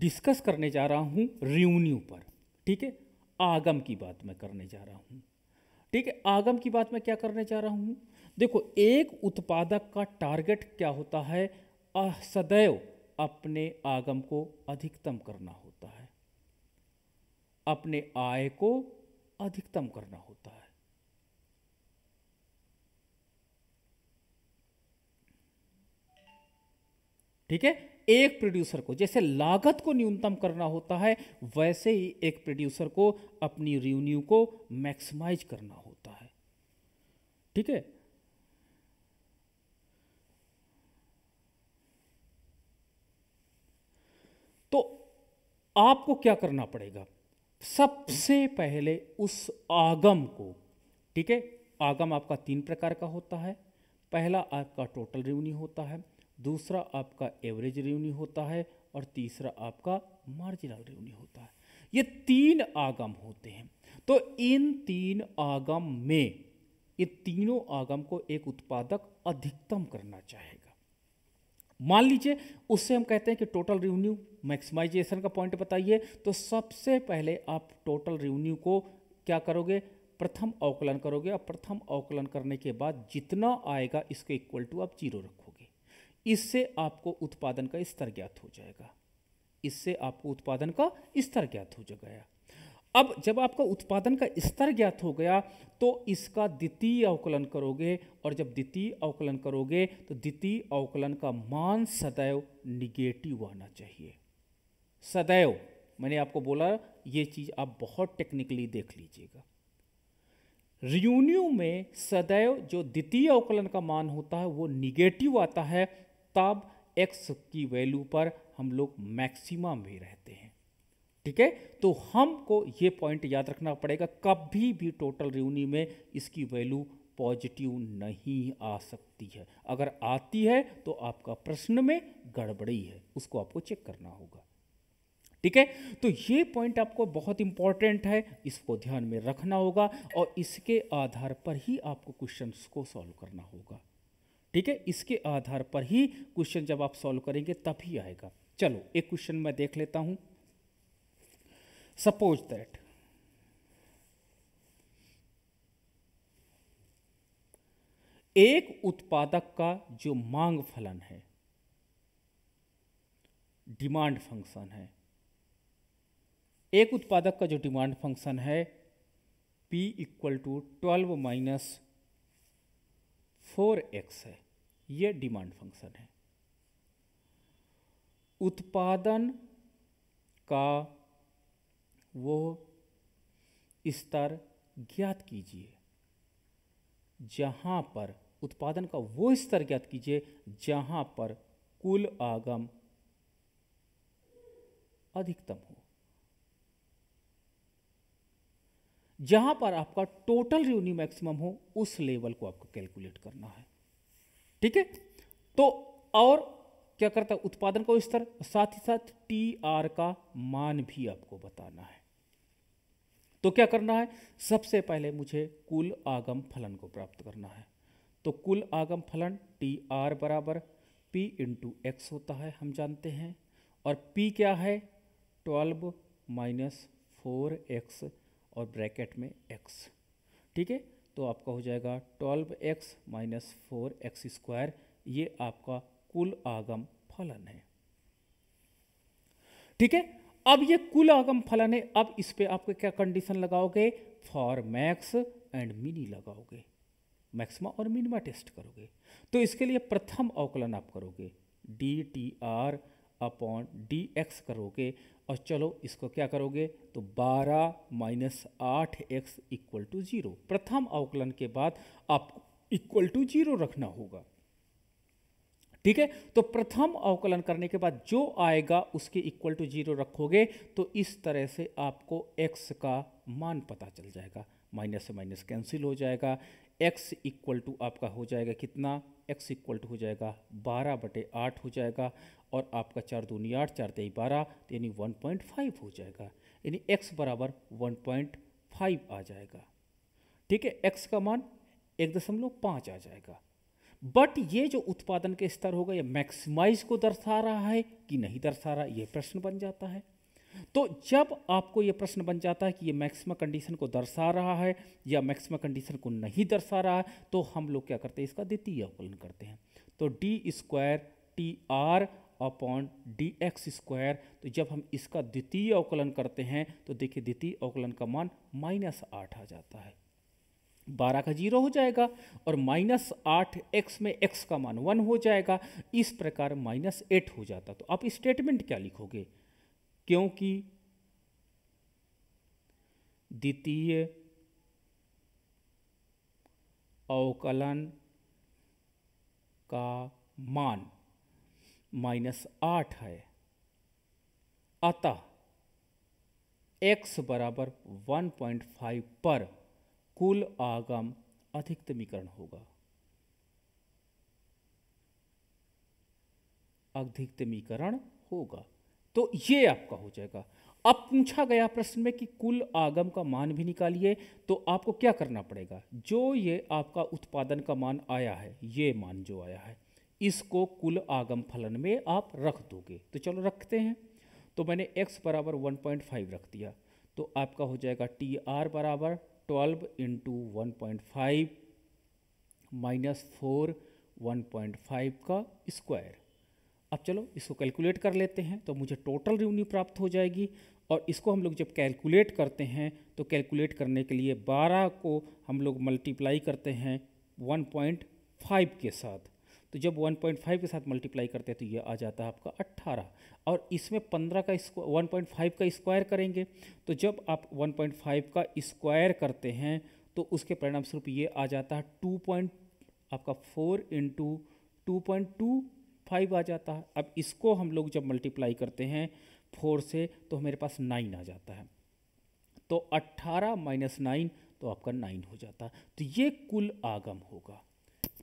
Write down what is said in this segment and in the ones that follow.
discuss करने जा रहा हूँ रिवन्यू पर ठीक है आगम की बात मैं करने जा रहा हूँ ठीक है आगम की बात मैं क्या करने जा रहा हूँ देखो एक उत्पादक का टारगेट क्या होता है सदैव अपने आगम को अधिकतम करना होता है अपने आय को अधिकतम करना होता है ठीक है एक प्रोड्यूसर को जैसे लागत को न्यूनतम करना होता है वैसे ही एक प्रोड्यूसर को अपनी रिवन्यू को मैक्सिमाइज करना होता है ठीक है तो आपको क्या करना पड़ेगा सबसे पहले उस आगम को ठीक है आगम आपका तीन प्रकार का होता है पहला आपका टोटल रिवन्यू होता है दूसरा आपका एवरेज रेवन्यू होता है और तीसरा आपका मार्जिनल रेवन्यू होता है ये तीन आगम होते हैं तो इन तीन आगम में ये तीनों आगम को एक उत्पादक अधिकतम करना चाहेगा मान लीजिए उससे हम कहते हैं कि टोटल रेवन्यू मैक्सिमाइजेशन का पॉइंट बताइए तो सबसे पहले आप टोटल रेवन्यू को क्या करोगे प्रथम अवकलन करोगे और प्रथम अवकलन करने के बाद जितना आएगा इसको इक्वल टू आप जीरो रखो इससे आपको उत्पादन का स्तर ज्ञात हो जाएगा इससे आपको उत्पादन का स्तर ज्ञात हो जाएगा अब जब आपका उत्पादन का स्तर ज्ञात हो गया तो इसका द्वितीय अवकलन करोगे और जब द्वितीय अवकलन करोगे तो द्वितीय अवकलन का मान सदैव निगेटिव आना चाहिए सदैव मैंने आपको बोला ये चीज़ आप बहुत टेक्निकली देख लीजिएगा रियूनियो में सदैव जो द्वितीय अवकलन का मान होता है वो निगेटिव आता है तब एक्स की वैल्यू पर हम लोग मैक्सिमम भी रहते हैं ठीक है तो हमको ये पॉइंट याद रखना पड़ेगा कभी भी टोटल रिवनी में इसकी वैल्यू पॉजिटिव नहीं आ सकती है अगर आती है तो आपका प्रश्न में गड़बड़ी है उसको आपको चेक करना होगा ठीक है तो ये पॉइंट आपको बहुत इंपॉर्टेंट है इसको ध्यान में रखना होगा और इसके आधार पर ही आपको क्वेश्चंस को सॉल्व करना होगा ठीक है इसके आधार पर ही क्वेश्चन जब आप सॉल्व करेंगे तभी आएगा चलो एक क्वेश्चन मैं देख लेता हूं सपोज दैट एक उत्पादक का जो मांग फलन है डिमांड फंक्शन है एक उत्पादक का जो डिमांड फंक्शन है P equal to twelve minus four X है ये डिमांड फंक्शन है उत्पादन का वो स्तर ज्ञात कीजिए जहां पर उत्पादन का वो स्तर ज्ञात कीजिए जहां पर कुल आगम अधिकतम हो जहां पर आपका टोटल रेवन्यू मैक्सिमम हो उस लेवल को आपको कैलकुलेट करना है ठीक है तो और क्या करता है उत्पादन का स्तर साथ ही साथ टी आर का मान भी आपको बताना है तो क्या करना है सबसे पहले मुझे कुल आगम फलन को प्राप्त करना है तो कुल आगम फलन टी आर बराबर पी इंटू एक्स होता है हम जानते हैं और पी क्या है ट्वेल्व माइनस फोर एक्स और ब्रैकेट में एक्स ठीक है तो आपका हो जाएगा twelve X minus four X square ये आपका कुल आगम फलन है ठीक है अब ये कुल आगम फलन है अब इस पर आपको क्या कंडीशन लगाओगे फॉर मैक्स एंड मिनी लगाओगे मैक्सिमा और मिनिमा टेस्ट करोगे तो इसके लिए प्रथम अवकलन आप करोगे D T R upon D X करोगे और चलो इसको क्या करोगे तो 12 माइनस आठ एक्स इक्वल टू जीरो प्रथम अवकलन के बाद आपको इक्वल टू जीरो रखना होगा ठीक है तो प्रथम अवकलन करने के बाद जो आएगा उसके इक्वल टू जीरो रखोगे तो इस तरह से आपको एक्स का मान पता चल जाएगा माइनस से माइनस कैंसिल हो जाएगा एक्स इक्वल टू आपका हो जाएगा कितना एक्स इक्वल टू हो जाएगा बारह बटे आठ हो जाएगा और आपका चार दूनी आठ चार तेई बारह तो यानी वन पॉइंट फाइव हो जाएगा यानी एक्स बराबर वन पॉइंट फाइव आ जाएगा ठीक है एक्स का मान एक दशमलव पाँच आ जाएगा बट ये जो उत्पादन के स्तर होगा ये मैक्सिमाइज को दर्शा रहा है कि नहीं दर्शा रहा है ये प्रश्न बन जाता है तो जब आपको ये प्रश्न बन जाता है कि ये मैक्सिम कंडीशन को दर्शा रहा है या मैक्सिम कंडीशन को नहीं दर्शा रहा है तो हम लोग क्या करते हैं इसका द्वितीय अवकलन करते हैं तो D square T R upon D X square तो जब हम इसका द्वितीय अवकलन करते हैं तो देखिए द्वितीय अवकलन का मान माइनस आठ आ जाता है बारह का जीरो हो जाएगा और माइनस आठ एक्स में एक्स का मान वन हो जाएगा इस प्रकार माइनस एट हो जाता तो आप स्टेटमेंट क्या लिखोगे क्योंकि द्वितीय अवकलन का मान माइनस आठ है अतः x बराबर वन फाइव पर कुल आगम अधिकतमीकरण होगा अधिकतमीकरण होगा तो ये आपका हो जाएगा अब पूछा गया प्रश्न में कि कुल आगम का मान भी निकालिए तो आपको क्या करना पड़ेगा जो ये आपका उत्पादन का मान आया है ये मान जो आया है इसको कुल आगम फलन में आप रख दोगे तो चलो रखते हैं तो मैंने x बराबर वन रख दिया तो आपका हो जाएगा टी आर बराबर twelve into one point five minus four one point five का स्क्वायर अब चलो इसको कैलकुलेट कर लेते हैं तो मुझे टोटल रिवन्यू प्राप्त हो जाएगी और इसको हम लोग जब कैलकुलेट करते हैं तो कैलकुलेट करने के लिए 12 को हम लोग मल्टीप्लाई करते हैं 1.5 के साथ तो जब 1.5 के साथ मल्टीप्लाई करते हैं तो ये आ जाता है आपका 18 और इसमें 15 का वन पॉइंट फाइव का स्क्वायर करेंगे तो जब आप 1.5 का स्क्वायर करते हैं तो उसके परिणामस्वरूप ये आ जाता है टू पॉइंट आपका four into two point two five आ जाता है अब इसको हम लोग जब मल्टीप्लाई करते हैं फोर से तो मेरे पास नाइन आ जाता है तो अट्ठारह माइनस नाइन तो आपका नाइन हो जाता है तो ये कुल आगम होगा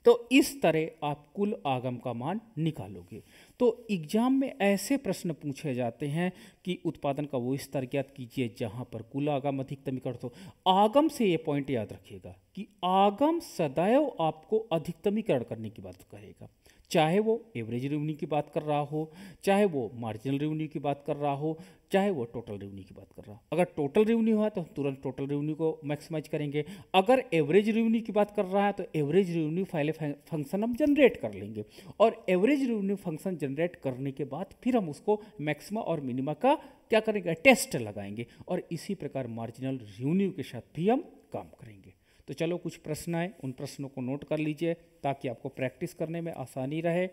तो इस तरह आप कुल आगम का मान निकालोगे तो एग्जाम में ऐसे प्रश्न पूछे जाते हैं कि उत्पादन का वो स्तर ज्ञात कीजिए जहाँ पर कुल आगम अधिकतम इकट्ठ हो आगम से ये पॉइंट याद रखिएगा कि आगम सदैव आपको अधिकतमीकरण करने की बात करेगा चाहे वो एवरेज रेवेन्यू की बात कर रहा हो चाहे वो मार्जिनल रेवेन्यू की बात कर रहा हो चाहे वो टोटल रेवेन्यू की बात कर रहा हो अगर टोटल रेवेन्यू है तो हम तुरंत टोटल रेवेन्यू को मैक्सिमाइज करेंगे अगर एवरेज रेवेन्यू की बात कर रहा है तो एवरेज रेवेन्यू फाइल फंक्शन हम जनरेट कर लेंगे और एवरेज रेवेन्यू फंक्शन जनरेट करने के बाद फिर हम उसको मैक्सिमा और मिनिमा का क्या करेंगे टेस्ट लगाएंगे और इसी प्रकार मार्जिनल रेवन्यू के साथ भी हम काम करेंगे तो चलो कुछ प्रश्न आए उन प्रश्नों को नोट कर लीजिए ताकि आपको प्रैक्टिस करने में आसानी रहे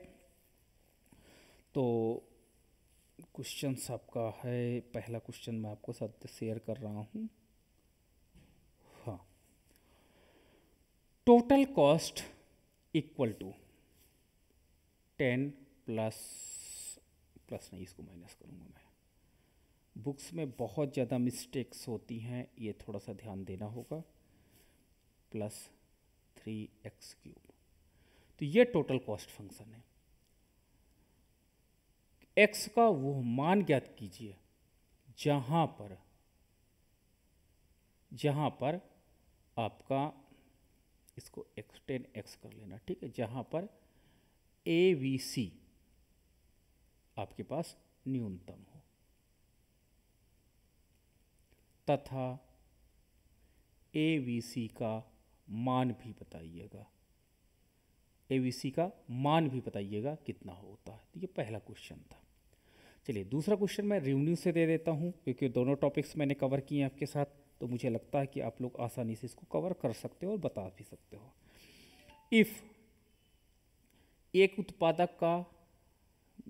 तो क्वेश्चन आपका है पहला क्वेश्चन मैं आपको साथ शेयर कर रहा हूँ हाँ total cost equal to ten plus plus नहीं इसको माइनस करूँगा मैं बुक्स में बहुत ज़्यादा मिस्टेक्स होती हैं ये थोड़ा सा ध्यान देना होगा प्लस थ्री एक्स क्यूब तो ये टोटल कॉस्ट फंक्शन है एक्स का वो मान ज्ञात कीजिए जहां पर जहां पर आपका इसको एक्स टेन एक्स कर लेना ठीक है जहां पर ए वी सी आपके पास न्यूनतम हो तथा ए वी सी का मान भी बताइएगा एवीसी का मान भी बताइएगा कितना होता है तो ये पहला क्वेश्चन था चलिए दूसरा क्वेश्चन मैं रिव्यू से दे देता हूँ क्योंकि दोनों टॉपिक्स मैंने कवर किए हैं आपके साथ तो मुझे लगता है कि आप लोग आसानी से इसको कवर कर सकते हो और बता भी सकते हो इफ़ एक उत्पादक का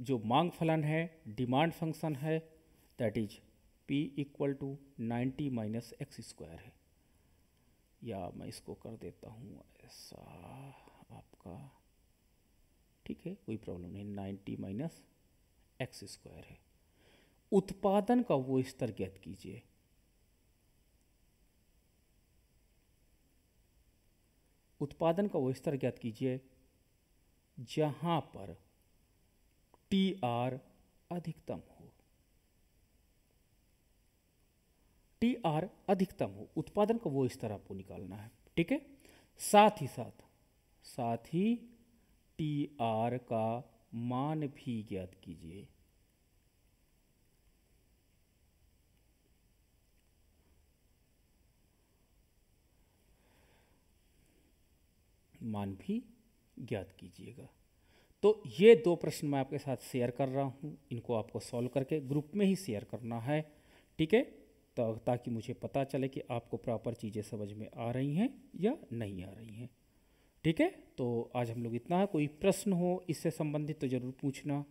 जो मांग फलन है डिमांड फंक्शन है that is P equal to ninety minus X square है या मैं इसको कर देता हूँ ऐसा आपका ठीक है कोई प्रॉब्लम नहीं नाइन्टी माइनस एक्स स्क्वायर है उत्पादन का वो स्तर ज्ञात कीजिए उत्पादन का वो स्तर ज्ञात कीजिए जहां पर टी आर अधिकतम टी आर अधिकतम हो उत्पादन का वो स्तर आपको निकालना है ठीक है साथ ही साथ साथ ही टी आर का मान भी ज्ञात कीजिए मान भी ज्ञात कीजिएगा तो ये दो प्रश्न मैं आपके साथ शेयर कर रहा हूं इनको आपको सॉल्व करके ग्रुप में ही शेयर करना है ठीक है ताकि मुझे पता चले कि आपको प्रॉपर चीज़ें समझ में आ रही हैं या नहीं आ रही हैं ठीक है तो आज हम लोग इतना कोई प्रश्न हो इससे संबंधित तो ज़रूर पूछना